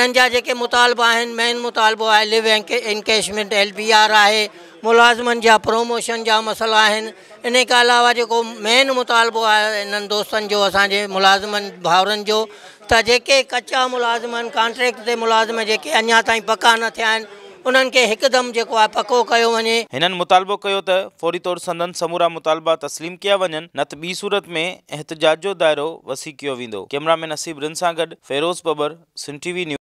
इनजा जेके मुतालबा आहिनि मेन मुतालबो आहे leave encashment L B R आहे मुलाज़िमनि जा प्रोमोशन जा मसला आहिनि इन खां अलावा जेको मेन मुतालबो आहे इन्हनि दोस्तनि जो असांजे मुलाज़िमनि भाउरनि जो त जेके कचा मुलाज़िमनि कॉन्ट्रेक्ट ते मुलाज़िम जेके अञा ताईं पका न थिया आहिनि उन्हनि खे हिकदमि जेको आहे पको कयो वञे हिननि मुतालबो कयो त फौरी तौरु संदन समूरा मुतालबा तस्लीम कया वञनि न त ॿी सूरत में एहतजाज जो दाइरो वसी कयो वेंदो कैमरामैन नसीब रिन सां गॾु फेरोज़ बबर सिन टीवी न्यूज़